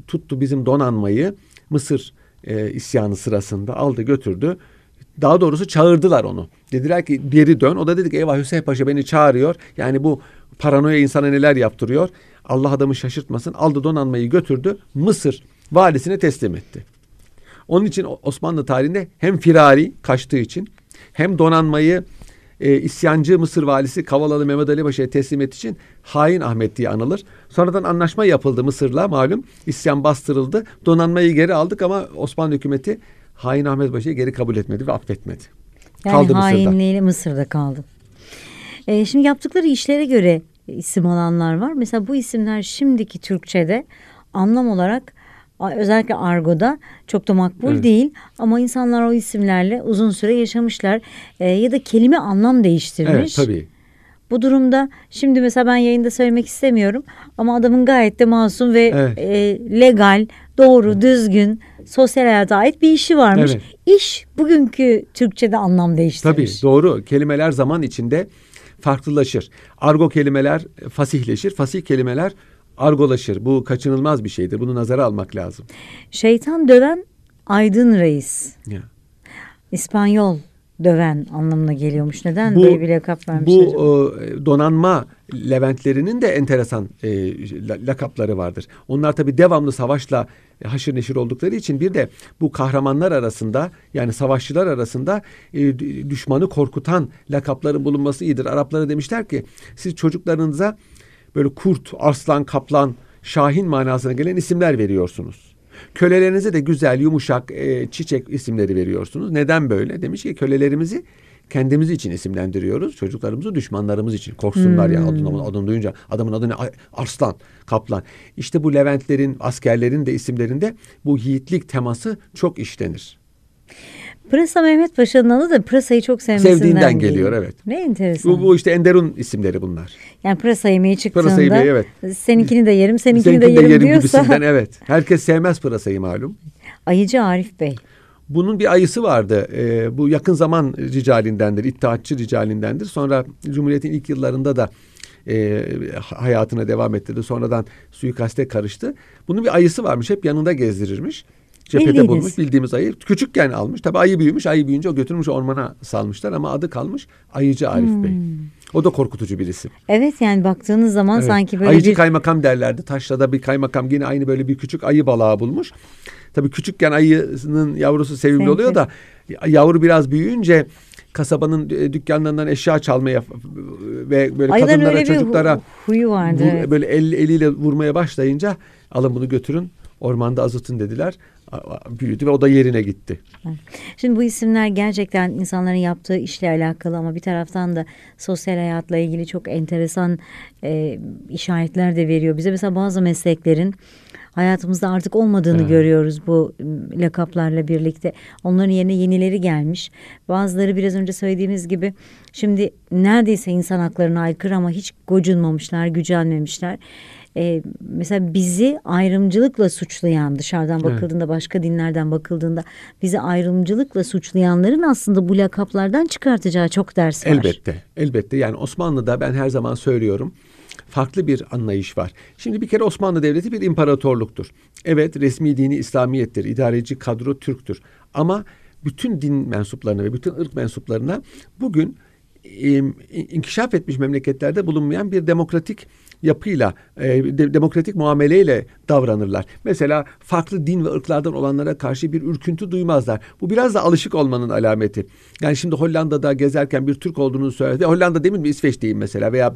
tuttu bizim donanmayı Mısır e, isyanı sırasında aldı götürdü. Daha doğrusu çağırdılar onu. Dediler ki geri dön. O da dedi ki eyvah Hüseyin Paşa beni çağırıyor. Yani bu paranoya insana neler yaptırıyor. Allah adamı şaşırtmasın. Aldı donanmayı götürdü. Mısır valisine teslim etti. Onun için Osmanlı tarihinde hem firari kaçtığı için hem donanmayı e, isyancı Mısır valisi Kavalalı Mehmet Ali Paşa'ya teslim ettiği için hain Ahmet diye anılır. Sonradan anlaşma yapıldı Mısır'la malum. İsyan bastırıldı. Donanmayı geri aldık ama Osmanlı hükümeti hain Ahmet Paşa'yı geri kabul etmedi ve affetmedi. Yani kaldı hainliğiyle Mısır'da. Mısır'da kaldı. E, şimdi yaptıkları işlere göre isim alanlar var. Mesela bu isimler şimdiki Türkçe'de anlam olarak özellikle argoda çok da makbul evet. değil ama insanlar o isimlerle uzun süre yaşamışlar e, ya da kelime anlam değiştirmiş. Evet tabii. Bu durumda şimdi mesela ben yayında söylemek istemiyorum ama adamın gayet de masum ve evet. e, legal, doğru, evet. düzgün, sosyal hayata ait bir işi varmış. Evet. İş bugünkü Türkçe'de anlam değiştirmiş. Tabii doğru kelimeler zaman içinde farklılaşır. Argo kelimeler fasihleşir, fasih kelimeler argolaşır. Bu kaçınılmaz bir şeydir. Bunu nazara almak lazım. Şeytan döven Aydın Reis. Ya. İspanyol döven anlamına geliyormuş. Neden bu, baby lakap vermiş Bu acaba? E, donanma Leventlerinin de enteresan e, lakapları vardır. Onlar tabi devamlı savaşla haşır neşir oldukları için bir de bu kahramanlar arasında yani savaşçılar arasında e, düşmanı korkutan lakapların bulunması iyidir. Araplara demişler ki siz çocuklarınıza böyle kurt, aslan, kaplan, şahin manasına gelen isimler veriyorsunuz. Kölelerinize de güzel, yumuşak, e, çiçek isimleri veriyorsunuz. Neden böyle? Demiş ki kölelerimizi kendimiz için isimlendiriyoruz. Çocuklarımızı düşmanlarımız için. Korksunlar hmm. ya adını, adını duyunca. Adamın adı ne? Arslan, Kaplan. İşte bu Leventlerin, askerlerin de isimlerinde bu yiğitlik teması çok işlenir. Pırasa Mehmet Paşa'nın adı da pırasayı çok sevmesinden Sevdiğinden değil. geliyor evet. Ne enteresan. Bu, bu işte Enderun isimleri bunlar. Yani pırasa yemeği çıktığında pırasa yemeği, evet. seninkini de yerim seninkini, seninkini de yerim, de yerim diyorsa. Gibisinden, evet. Herkes sevmez pırasayı malum. Ayıcı Arif Bey. Bunun bir ayısı vardı. Ee, bu yakın zaman ricalindendir, İttihatçı ricalindendir. Sonra Cumhuriyet'in ilk yıllarında da e, hayatına devam ettirdi. Sonradan suikaste karıştı. Bunun bir ayısı varmış. Hep yanında gezdirirmiş cephede Bildiğiniz. bulmuş bildiğimiz ayı. Küçükken almış. Tabii ayı büyümüş. Ayı büyüyünce o götürmüş ormana salmışlar ama adı kalmış Ayıcı Arif hmm. Bey. O da korkutucu bir isim. Evet yani baktığınız zaman evet. sanki böyle Ayıcı bir... kaymakam derlerdi. Taşla'da bir kaymakam yine aynı böyle bir küçük ayı balağı bulmuş. Tabii küçükken ayının yavrusu sevimli Sevgi. oluyor da yavru biraz büyüyünce kasabanın e, dükkanlarından eşya çalmaya ve böyle Ayıların kadınlara çocuklara huyu vardı. Vur, evet. böyle el, eliyle vurmaya başlayınca alın bunu götürün ormanda azıtın dediler büyüdü ve o da yerine gitti. Şimdi bu isimler gerçekten insanların yaptığı işle alakalı ama bir taraftan da sosyal hayatla ilgili çok enteresan e, işaretler de veriyor bize. Mesela bazı mesleklerin hayatımızda artık olmadığını evet. görüyoruz bu lakaplarla birlikte. Onların yerine yenileri gelmiş. Bazıları biraz önce söylediğimiz gibi şimdi neredeyse insan haklarına aykırı ama hiç gocunmamışlar, gücenmemişler e, mesela bizi ayrımcılıkla suçlayan dışarıdan bakıldığında evet. başka dinlerden bakıldığında bizi ayrımcılıkla suçlayanların aslında bu lakaplardan çıkartacağı çok ders var. Elbette. Elbette. Yani Osmanlı'da ben her zaman söylüyorum farklı bir anlayış var. Şimdi bir kere Osmanlı Devleti bir imparatorluktur. Evet resmi dini İslamiyettir. İdareci kadro Türktür. Ama bütün din mensuplarına ve bütün ırk mensuplarına bugün inkişaf etmiş memleketlerde bulunmayan bir demokratik yapıyla, e, de, demokratik muameleyle davranırlar. Mesela farklı din ve ırklardan olanlara karşı bir ürküntü duymazlar. Bu biraz da alışık olmanın alameti. Yani şimdi Hollanda'da gezerken bir Türk olduğunu söyledi. Hollanda demin mi İsveç diyeyim mesela veya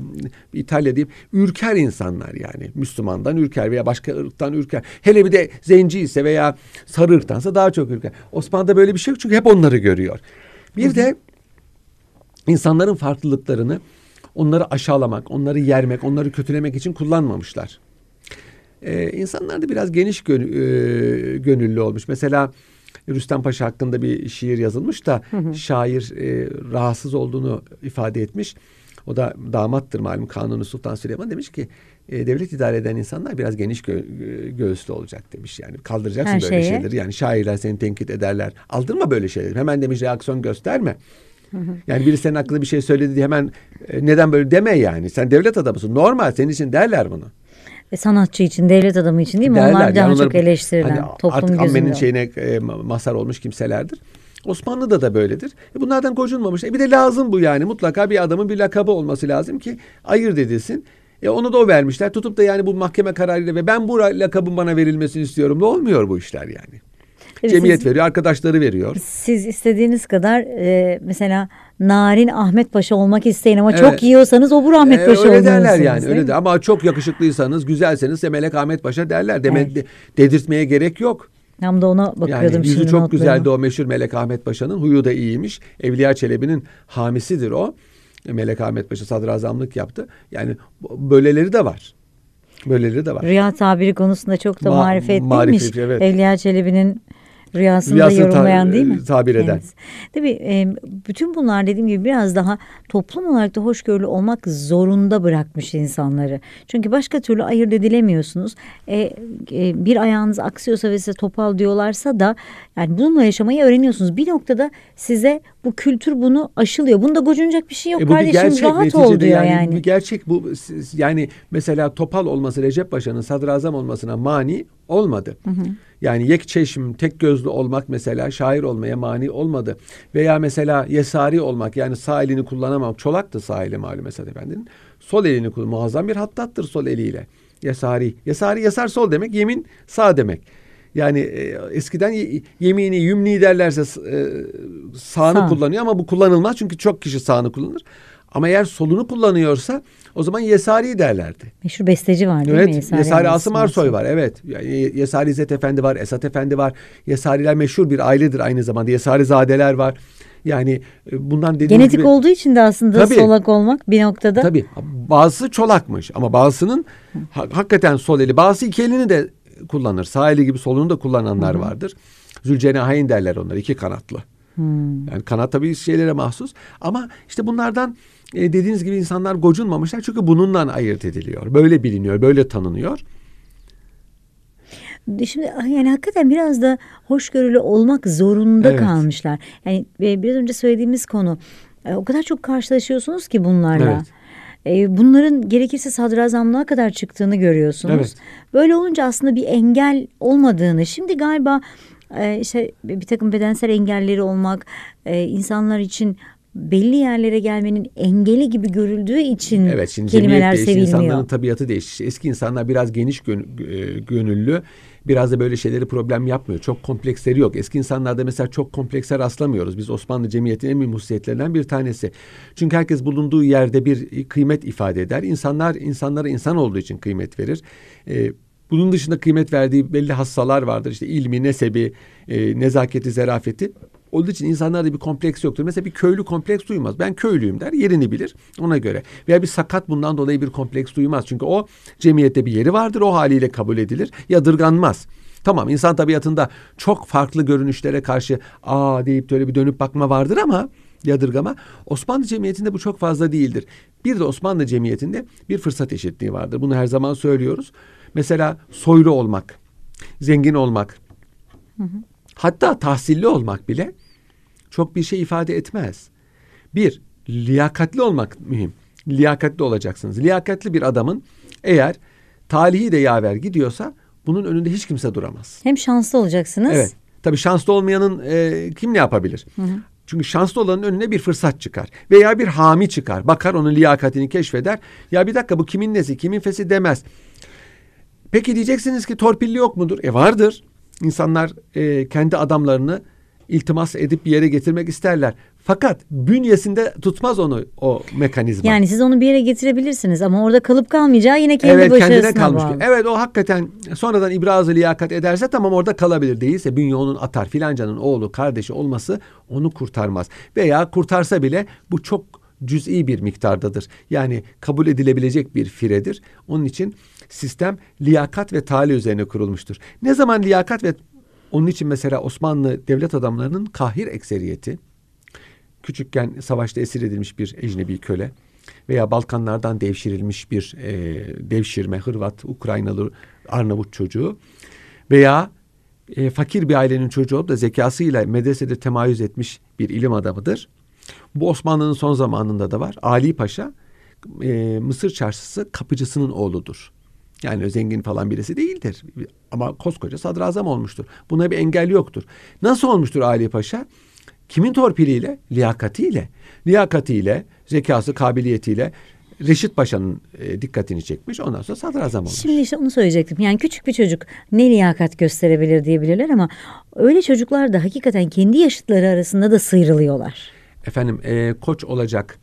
İtalya diyeyim. Ürker insanlar yani. Müslümandan ürker veya başka ırktan ürker. Hele bir de zenci ise veya sarı ırktansa daha çok ürker. Osmanlı'da böyle bir şey yok çünkü hep onları görüyor. Bir de insanların farklılıklarını onları aşağılamak, onları yermek, onları kötülemek için kullanmamışlar. Ee, insanlar da biraz geniş gön e, gönüllü olmuş. Mesela Rüstem Paşa hakkında bir şiir yazılmış da hı hı. şair e, rahatsız olduğunu ifade etmiş. O da damattır malum Kanuni Sultan Süleyman demiş ki e, devlet idare eden insanlar biraz geniş gö e, göğüslü olacak demiş. Yani kaldıracaksın Her böyle şeye. şeyleri. Yani şairler seni tenkit ederler. Aldırma böyle şeyleri. Hemen demiş reaksiyon gösterme. Yani biri senin aklına bir şey söyledi diye hemen e, neden böyle deme yani. Sen devlet adamısın. Normal senin için derler bunu. E, sanatçı için, devlet adamı için değil mi? Derler, Onlar daha yani çok eleştirilen hani toplum artık gözünde. Artık şeyine e, masar olmuş kimselerdir. Osmanlı'da da böyledir. E bunlardan gocunmamış. E bir de lazım bu yani. Mutlaka bir adamın bir lakabı olması lazım ki ayırt edilsin. E onu da o vermişler. Tutup da yani bu mahkeme kararıyla ve ben bu lakabın bana verilmesini istiyorum. Ne olmuyor bu işler yani. Tabii Cemiyet siz, veriyor, arkadaşları veriyor. Siz istediğiniz kadar e, mesela narin Ahmet Paşa olmak isteyin ama evet. çok yiyorsanız obur Ahmet e, Paşa ee, öyle derler yani öyle de ama çok yakışıklıysanız güzelseniz de Melek Ahmet Paşa derler deme evet. de, dedirtmeye gerek yok. Tam da ona bakıyordum yani yüzü şimdi çok notlarına. güzeldi o meşhur Melek Ahmet Paşa'nın huyu da iyiymiş. Evliya Çelebi'nin hamisidir o. Melek Ahmet Paşa sadrazamlık yaptı. Yani böyleleri de var. Böyleleri de var. Rüya tabiri konusunda çok da Ma- marifetliymiş. Marifet, evet. Evliya Çelebi'nin rüyasında Rüyasını yorumlayan ta- değil mi? E, tabir eden. Evet. Tabii e, bütün bunlar dediğim gibi biraz daha toplum olarak da hoşgörülü olmak zorunda bırakmış insanları. Çünkü başka türlü ayırt edilemiyorsunuz. E, e, bir ayağınız aksıyorsa ve size topal diyorlarsa da yani bununla yaşamayı öğreniyorsunuz. Bir noktada size bu kültür bunu aşılıyor. Bunda gocunacak bir şey yok. E, bu Kardeşim gerçek, rahat ol diyor yani, yani. Bu gerçek bu yani mesela topal olması Recep Paşa'nın sadrazam olmasına mani olmadı. Hı hı. Yani yekçeşim, tek gözlü olmak mesela şair olmaya mani olmadı. Veya mesela yesari olmak yani sağ elini kullanamam Çolak da sağ eli malum Esad Efendi'nin. Sol elini kullan. Muazzam bir hattattır sol eliyle. Yesari. Yesari yesar sol demek, yemin sağ demek. Yani e, eskiden ye, yemini yümni derlerse e, sağını ha. kullanıyor ama bu kullanılmaz çünkü çok kişi sağını kullanır. Ama eğer solunu kullanıyorsa o zaman Yesari derlerdi. Meşhur besteci var değil evet, mi? Yesari, Yesari Asım Arsoy var. Evet. Yani Yesari İzzet Efendi var. Esat Efendi var. Yesariler meşhur bir ailedir aynı zamanda. Yesari Zadeler var. Yani e, bundan dediğim Genetik gibi, olduğu için de aslında tabii, solak olmak bir noktada. Tabii. Bazısı çolakmış ama bazısının hakikaten sol eli. Bazısı iki elini de kullanır. Sağ eli gibi solunu da kullananlar Hı-hı. vardır. Zülcenahayn derler onlar. iki kanatlı. Hmm. Yani kanat tabii şeylere mahsus. Ama işte bunlardan e, dediğiniz gibi insanlar gocunmamışlar çünkü bununla ayırt ediliyor. Böyle biliniyor, böyle tanınıyor. E, şimdi ah, yani hakikaten biraz da hoşgörülü olmak zorunda evet. kalmışlar. Yani e, biraz önce söylediğimiz konu e, o kadar çok karşılaşıyorsunuz ki bunlarla. Evet. Bunların gerekirse sadrazamlığa kadar çıktığını görüyorsunuz. Evet. Böyle olunca aslında bir engel olmadığını şimdi galiba işte bir takım bedensel engelleri olmak insanlar için belli yerlere gelmenin engeli gibi görüldüğü için evet, şimdi kelimeler değişti, sevilmiyor. İnsanların tabiatı değişti. Eski insanlar biraz geniş gönüllü, biraz da böyle şeyleri problem yapmıyor. Çok kompleksleri yok. Eski insanlarda mesela çok komplekse rastlamıyoruz. Biz Osmanlı Cemiyeti'nin en büyük bir tanesi. Çünkü herkes bulunduğu yerde bir kıymet ifade eder. İnsanlar insanlara insan olduğu için kıymet verir. Ee, bunun dışında kıymet verdiği belli hassalar vardır. İşte ilmi, nesebi, e, nezaketi, zerafeti olduğu için insanlarda bir kompleks yoktur. Mesela bir köylü kompleks duymaz. Ben köylüyüm der, yerini bilir ona göre. Veya bir sakat bundan dolayı bir kompleks duymaz. Çünkü o cemiyette bir yeri vardır, o haliyle kabul edilir, yadırganmaz. Tamam insan tabiatında çok farklı görünüşlere karşı aa deyip böyle bir dönüp bakma vardır ama yadırgama. Osmanlı Cemiyeti'nde bu çok fazla değildir. Bir de Osmanlı Cemiyeti'nde bir fırsat eşitliği vardır. Bunu her zaman söylüyoruz. Mesela soylu olmak, zengin olmak, hı hı hatta tahsilli olmak bile çok bir şey ifade etmez. Bir, liyakatli olmak mühim. Liyakatli olacaksınız. Liyakatli bir adamın eğer talihi de yaver gidiyorsa bunun önünde hiç kimse duramaz. Hem şanslı olacaksınız. Evet. Tabii şanslı olmayanın e, kim ne yapabilir? Hı hı. Çünkü şanslı olanın önüne bir fırsat çıkar. Veya bir hami çıkar. Bakar onun liyakatini keşfeder. Ya bir dakika bu kimin nesi kimin fesi demez. Peki diyeceksiniz ki torpilli yok mudur? E vardır. İnsanlar e, kendi adamlarını iltimas edip bir yere getirmek isterler. Fakat bünyesinde tutmaz onu o mekanizma. Yani siz onu bir yere getirebilirsiniz ama orada kalıp kalmayacağı yine kendi evet, başarısına kendine kalmış. bağlı. Evet o hakikaten sonradan ibraz liyakat ederse tamam orada kalabilir. Değilse bünye onun atar filancanın oğlu kardeşi olması onu kurtarmaz. Veya kurtarsa bile bu çok cüz'i bir miktardadır. Yani kabul edilebilecek bir firedir. Onun için sistem liyakat ve tali üzerine kurulmuştur. Ne zaman liyakat ve onun için mesela Osmanlı devlet adamlarının kahir ekseriyeti küçükken savaşta esir edilmiş bir ecnebi köle veya Balkanlardan devşirilmiş bir e, devşirme Hırvat, Ukraynalı, Arnavut çocuğu veya e, fakir bir ailenin çocuğu olup da zekasıyla medresede temayüz etmiş bir ilim adamıdır. Bu Osmanlı'nın son zamanında da var. Ali Paşa e, Mısır çarşısı kapıcısının oğludur. Yani zengin falan birisi değildir. Ama koskoca sadrazam olmuştur. Buna bir engel yoktur. Nasıl olmuştur Ali Paşa? Kimin torpiliyle? Liyakatiyle. Liyakatiyle, zekası, kabiliyetiyle Reşit Paşa'nın e, dikkatini çekmiş. Ondan sonra sadrazam olmuş. Şimdi işte onu söyleyecektim. Yani küçük bir çocuk ne liyakat gösterebilir diyebilirler ama öyle çocuklar da hakikaten kendi yaşıtları arasında da sıyrılıyorlar. Efendim e, koç olacak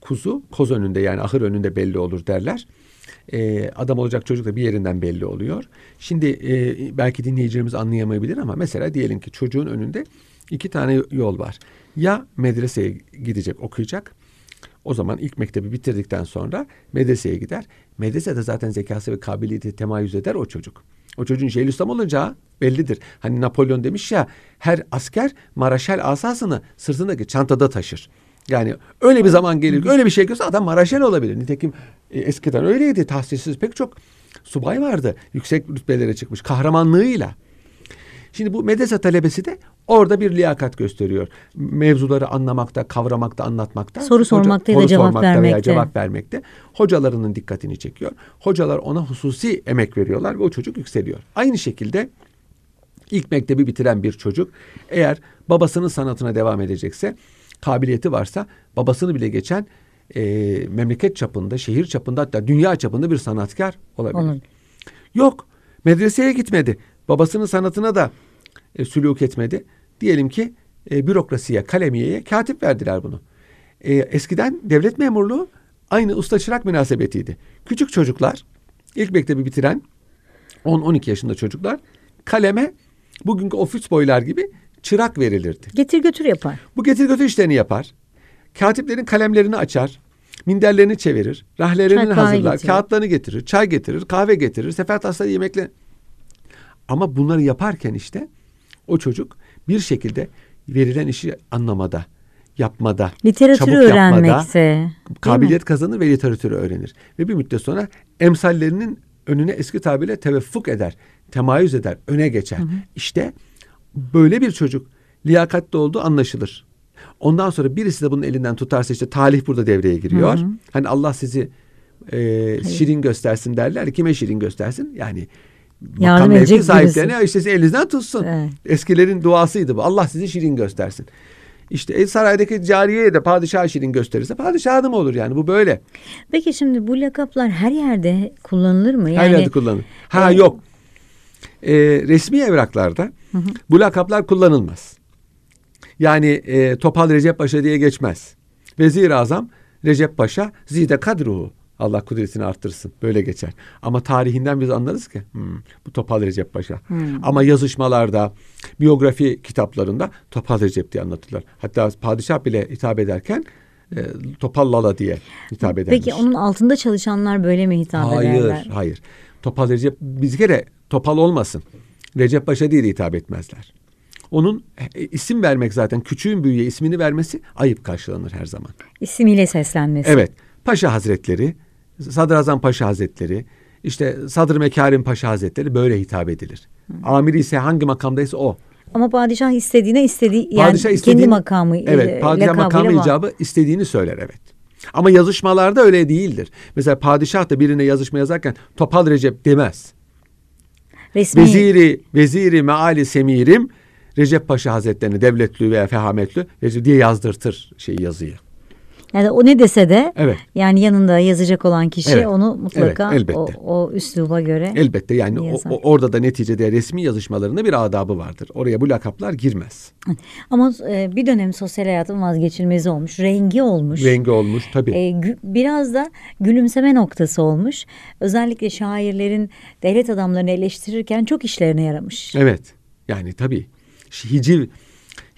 kuzu koz önünde yani ahır önünde belli olur derler e, adam olacak çocuk da bir yerinden belli oluyor. Şimdi e, belki dinleyicilerimiz anlayamayabilir ama mesela diyelim ki çocuğun önünde iki tane yol var. Ya medreseye gidecek, okuyacak. O zaman ilk mektebi bitirdikten sonra medreseye gider. Medresede zaten zekası ve kabiliyeti temayüz eder o çocuk. O çocuğun Şeyhülislam olacağı bellidir. Hani Napolyon demiş ya her asker Maraşal asasını sırtındaki çantada taşır. Yani öyle bir zaman gelir, öyle bir şey görse adam maraşel olabilir. Nitekim e, eskiden öyleydi. Tahsilsiz pek çok subay vardı. Yüksek rütbelere çıkmış kahramanlığıyla. Şimdi bu medese talebesi de orada bir liyakat gösteriyor. Mevzuları anlamakta, kavramakta, anlatmakta. Soru sormakta hoca, ya da cevap sormakta vermekte. Veya cevap vermekte. Hocalarının dikkatini çekiyor. Hocalar ona hususi emek veriyorlar ve o çocuk yükseliyor. Aynı şekilde ilk mektebi bitiren bir çocuk eğer babasının sanatına devam edecekse kabiliyeti varsa babasını bile geçen e, memleket çapında, şehir çapında hatta dünya çapında bir sanatkar olabilir. Olur. Yok medreseye gitmedi. Babasının sanatına da e, süluk etmedi. Diyelim ki e, bürokrasiye, kalemiyeye katip verdiler bunu. E, eskiden devlet memurluğu aynı usta çırak münasebetiydi. Küçük çocuklar, ilk mektebi bitiren 10-12 yaşında çocuklar kaleme bugünkü ofis boylar gibi çırak verilirdi. Getir götür yapar. Bu getir götür işlerini yapar. Katiplerin kalemlerini açar. Minderlerini çevirir. Rahlerini çay hazırlar. Getirir. Kağıtlarını getirir. Çay getirir. Kahve getirir. Sefer tasları yemekle. Ama bunları yaparken işte o çocuk bir şekilde verilen işi anlamada, yapmada, literatürü çabuk öğrenmekse, yapmada kabiliyet kazanır ve literatürü öğrenir. Ve bir müddet sonra emsallerinin önüne eski tabirle teveffuk eder, temayüz eder, öne geçer. Hı hı. İşte böyle bir çocuk liyakatli olduğu anlaşılır. Ondan sonra birisi de bunun elinden tutarsa işte talih burada devreye giriyor. Hı hı. Hani Allah sizi e, şirin göstersin derler. Kime şirin göstersin? Yani makam mevki sahiplerine birisi. işte elinizden tutsun. Evet. Eskilerin duasıydı bu. Allah sizi şirin göstersin. İşte el saraydaki cariyeye de padişah şirin gösterirse padişah adamı olur yani bu böyle. Peki şimdi bu lakaplar her yerde kullanılır mı? Yani, her yerde kullanılır. Ha e, yok e, resmi evraklarda hı hı. bu lakaplar kullanılmaz. Yani e, Topal Recep Paşa diye geçmez. Vezir-i Azam Recep Paşa zide kadruhu. Allah kudretini arttırsın. Böyle geçer. Ama tarihinden biz anlarız ki hmm, bu Topal Recep Paşa. Hmm. Ama yazışmalarda, biyografi kitaplarında Topal Recep diye anlatırlar. Hatta padişah bile hitap ederken e, Topal Lala diye hitap edermiş. Peki onun altında çalışanlar böyle mi hitap hayır, ederler? Hayır, hayır. Topal Recep biz kere Topal olmasın. Recep Paşa diye de hitap etmezler. Onun e, isim vermek zaten küçüğün büyüğe ismini vermesi ayıp karşılanır her zaman. İsmiyle seslenmesi. Evet. Paşa Hazretleri, Sadrazam Paşa Hazretleri, işte Sadr Mekarim Paşa Hazretleri böyle hitap edilir. Hı. Amiri ise hangi makamdaysa o. Ama padişah istediğine istediği yani padişah istediğini, kendi makamı e, Evet, padişah makamı var. icabı istediğini söyler evet. Ama yazışmalarda öyle değildir. Mesela padişah da birine yazışma yazarken Topal Recep demez. Resmi... Veziri, veziri meali semirim Recep Paşa Hazretlerini devletli veya fehametli diye yazdırtır şey yazıyı. Yani o ne dese de evet. yani yanında yazacak olan kişi evet. onu mutlaka evet, O, o üsluba göre elbette yani o, orada da neticede resmi yazışmalarında bir adabı vardır. Oraya bu lakaplar girmez. Ama e, bir dönem sosyal hayatın vazgeçilmezi olmuş, rengi olmuş. Rengi olmuş tabii. E, biraz da gülümseme noktası olmuş. Özellikle şairlerin devlet adamlarını eleştirirken çok işlerine yaramış. Evet. Yani tabii hiciv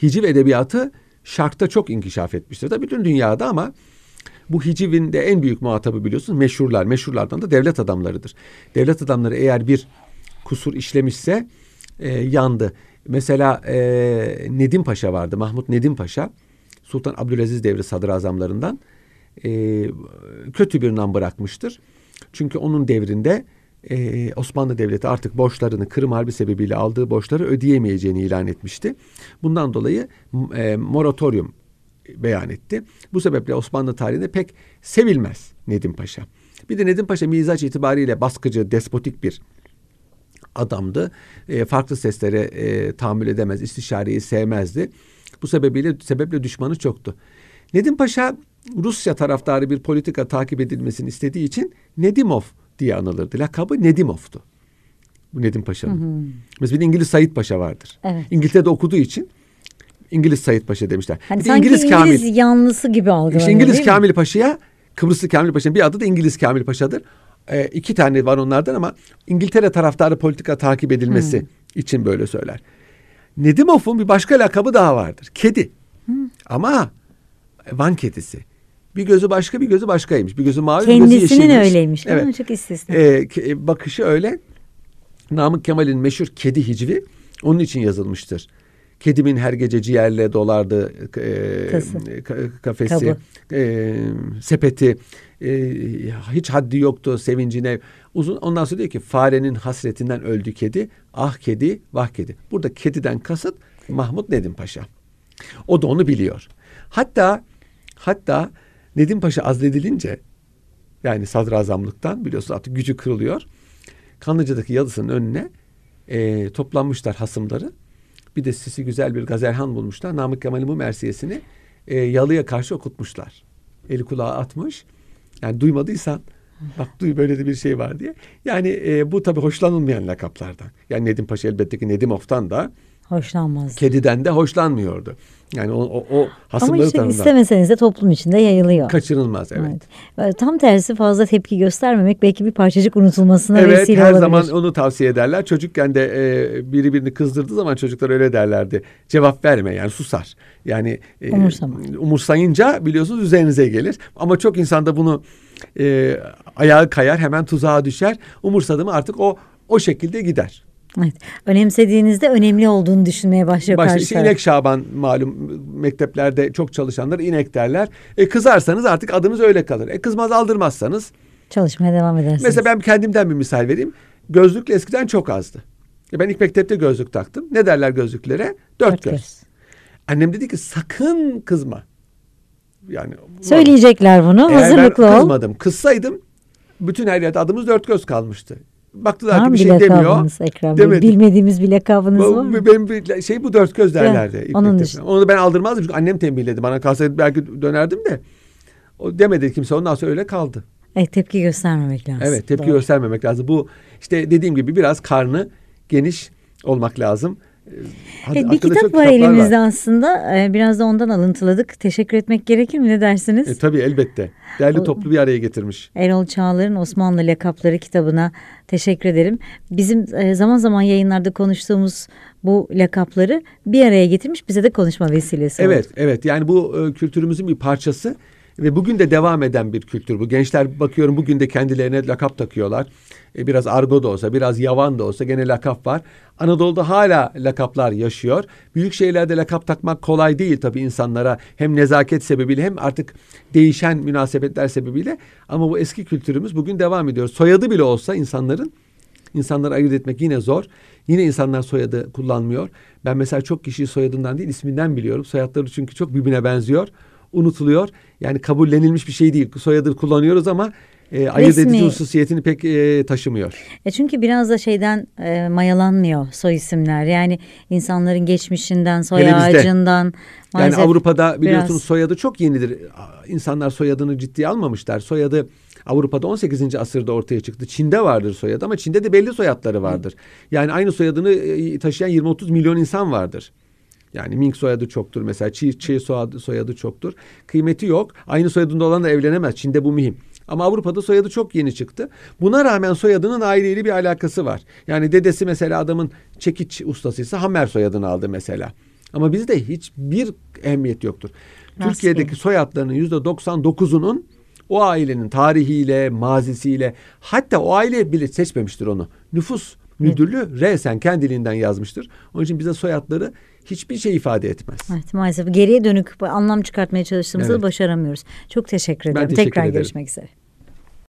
hiciv edebiyatı şarkta çok inkişaf etmiştir. Tabii bütün dünyada ama bu hicivin de en büyük muhatabı biliyorsunuz meşhurlar. Meşhurlardan da devlet adamlarıdır. Devlet adamları eğer bir kusur işlemişse e, yandı. Mesela e, Nedim Paşa vardı. Mahmut Nedim Paşa. Sultan Abdülaziz devri sadrazamlarından e, kötü bir bırakmıştır. Çünkü onun devrinde e, Osmanlı Devleti artık borçlarını Kırım Harbi sebebiyle aldığı borçları ödeyemeyeceğini ilan etmişti. Bundan dolayı e, moratorium beyan etti. Bu sebeple Osmanlı tarihinde pek sevilmez Nedim Paşa. Bir de Nedim Paşa mizaç itibariyle baskıcı, despotik bir adamdı. E, farklı seslere e, tahammül edemez, istişareyi sevmezdi. Bu sebebiyle sebeple düşmanı çoktu. Nedim Paşa Rusya taraftarı bir politika takip edilmesini istediği için Nedimov diye anılırdı. Lakabı Nedimov'tu. Bu Nedim Paşa'nın. Mesela bir İngiliz Sayit Paşa vardır. Evet. İngiltere'de okuduğu için İngiliz Sayit Paşa demişler. Hani bir sanki İngiliz, İngiliz yanlısı gibi algılanıyor işte İngiliz Kamil Paşa'ya Kıbrıslı Kamil Paşa'nın bir adı da İngiliz Kamil Paşa'dır. Ee, iki tane var onlardan ama İngiltere taraftarı politika takip edilmesi Hı. için böyle söyler. Nedimov'un bir başka lakabı daha vardır. Kedi. Hı. Ama Van kedisi. Bir gözü başka, bir gözü başkaymış. Bir gözü mavi, Kendisinin bir gözü yeşilmiş. Kendisinin öyleymiş. evet. Çok istisna. Ee, e, bakışı öyle. Namık Kemal'in meşhur kedi hicvi onun için yazılmıştır. Kedimin her gece ciğerle dolardı e, kafesi, e, e, sepeti. E, hiç haddi yoktu sevincine. Uzun ondan sonra diyor ki farenin hasretinden öldü kedi. Ah kedi, vah kedi. Burada kediden kasıt Mahmut Nedim Paşa. O da onu biliyor. Hatta hatta Nedim Paşa azledilince yani sadrazamlıktan biliyorsunuz artık gücü kırılıyor. Kanlıca'daki yalısının önüne e, toplanmışlar hasımları. Bir de sesi güzel bir Gazerhan bulmuşlar. Namık Kemal'in bu mersiyesini e, yalıya karşı okutmuşlar. Eli kulağa atmış. Yani duymadıysan bak duy böyle de bir şey var diye. Yani e, bu tabii hoşlanılmayan lakaplardan. Yani Nedim Paşa elbette ki Oftan da Hoşlanmaz. Kediden de hoşlanmıyordu. Yani o, o, o hasımları Ama işte tarafından. istemeseniz de toplum içinde yayılıyor. Kaçırılmaz evet. evet. Tam tersi fazla tepki göstermemek belki bir parçacık unutulmasına evet, vesile olabilir. Evet her zaman onu tavsiye ederler. Çocukken de e, biri birini kızdırdığı zaman çocuklar öyle derlerdi. Cevap verme yani susar. Yani e, Umursama. umursayınca biliyorsunuz üzerinize gelir. Ama çok insanda bunu e, ayağı kayar hemen tuzağa düşer. Umursadı mı artık o o şekilde gider. Evet. Önemsediğinizde önemli olduğunu düşünmeye başlıyor Başta karşı inek şaban malum mekteplerde çok çalışanlar inek derler. E kızarsanız artık adınız öyle kalır. E kızmaz aldırmazsanız. Çalışmaya devam edersiniz. Mesela ben kendimden bir misal vereyim. Gözlükle eskiden çok azdı. E, ben ilk mektepte gözlük taktım. Ne derler gözlüklere? Dört, Dört göz. göz. Annem dedi ki sakın kızma. Yani söyleyecekler bunu. Eğer hazırlıklı ben kızmadım. ol. Kızmadım. Kızsaydım bütün her yerde adımız dört göz kalmıştı baktılar Var ki bir şey demiyor. Ekrem Demedi. Bilmediğimiz bir lakabınız var mı? Benim bir şey bu dört göz derlerdi. Evet, onun tepe. Onu ben aldırmazdım çünkü annem tembihledi. Bana kalsaydı belki dönerdim de. O demedi kimse. Ondan sonra öyle kaldı. E, tepki göstermemek lazım. Evet tepki Doğru. göstermemek lazım. Bu işte dediğim gibi biraz karnı geniş olmak lazım. Ee, hadi e, bir kitap var elimizde var. aslında. Ee, biraz da ondan alıntıladık. Teşekkür etmek gerekir mi ne dersiniz? E, tabii elbette. Değerli o, toplu bir araya getirmiş. Erol Çağlar'ın Osmanlı Lakapları kitabına teşekkür ederim. Bizim e, zaman zaman yayınlarda konuştuğumuz bu lakapları bir araya getirmiş bize de konuşma vesilesi oldu. Evet, evet. Yani bu e, kültürümüzün bir parçası ve bugün de devam eden bir kültür bu. Gençler bakıyorum bugün de kendilerine lakap takıyorlar. E, biraz argo da olsa, biraz yavan da olsa gene lakap var. Anadolu'da hala lakaplar yaşıyor. Büyük şehirlerde lakap takmak kolay değil tabii insanlara. Hem nezaket sebebiyle hem artık değişen münasebetler sebebiyle. Ama bu eski kültürümüz bugün devam ediyor. Soyadı bile olsa insanların insanları ayırt etmek yine zor. Yine insanlar soyadı kullanmıyor. Ben mesela çok kişiyi soyadından değil isminden biliyorum. Soyadları çünkü çok birbirine benziyor unutuluyor. Yani kabullenilmiş bir şey değil. Soyadı kullanıyoruz ama e, ayırt edici hususiyetini pek e, taşımıyor. E çünkü biraz da şeyden e, mayalanmıyor soy isimler. Yani insanların geçmişinden, soy Hele ağacından. Yani Avrupa'da biliyorsunuz biraz... soyadı çok yenidir. İnsanlar soyadını ciddiye almamışlar. Soyadı Avrupa'da 18. asırda ortaya çıktı. Çin'de vardır soyadı ama Çin'de de belli soyadları vardır. Yani aynı soyadını e, taşıyan 20-30 milyon insan vardır. Yani Ming soyadı çoktur mesela. Çi, Çi soyadı, soyadı çoktur. Kıymeti yok. Aynı soyadında olan da evlenemez. Çin'de bu mühim. Ama Avrupa'da soyadı çok yeni çıktı. Buna rağmen soyadının aileyle bir alakası var. Yani dedesi mesela adamın çekiç ustasıysa Hammer soyadını aldı mesela. Ama bizde hiçbir emniyet yoktur. Nasıl? Türkiye'deki soyadlarının yüzde 99'unun o ailenin tarihiyle, mazisiyle hatta o aile bile seçmemiştir onu. Nüfus müdürlüğü resen kendiliğinden yazmıştır. Onun için bize soyadları hiçbir şey ifade etmez. Evet maalesef geriye dönük anlam çıkartmaya çalıştığımızda evet. başaramıyoruz. Çok teşekkür ederim. Ben teşekkür Tekrar ederim. görüşmek üzere.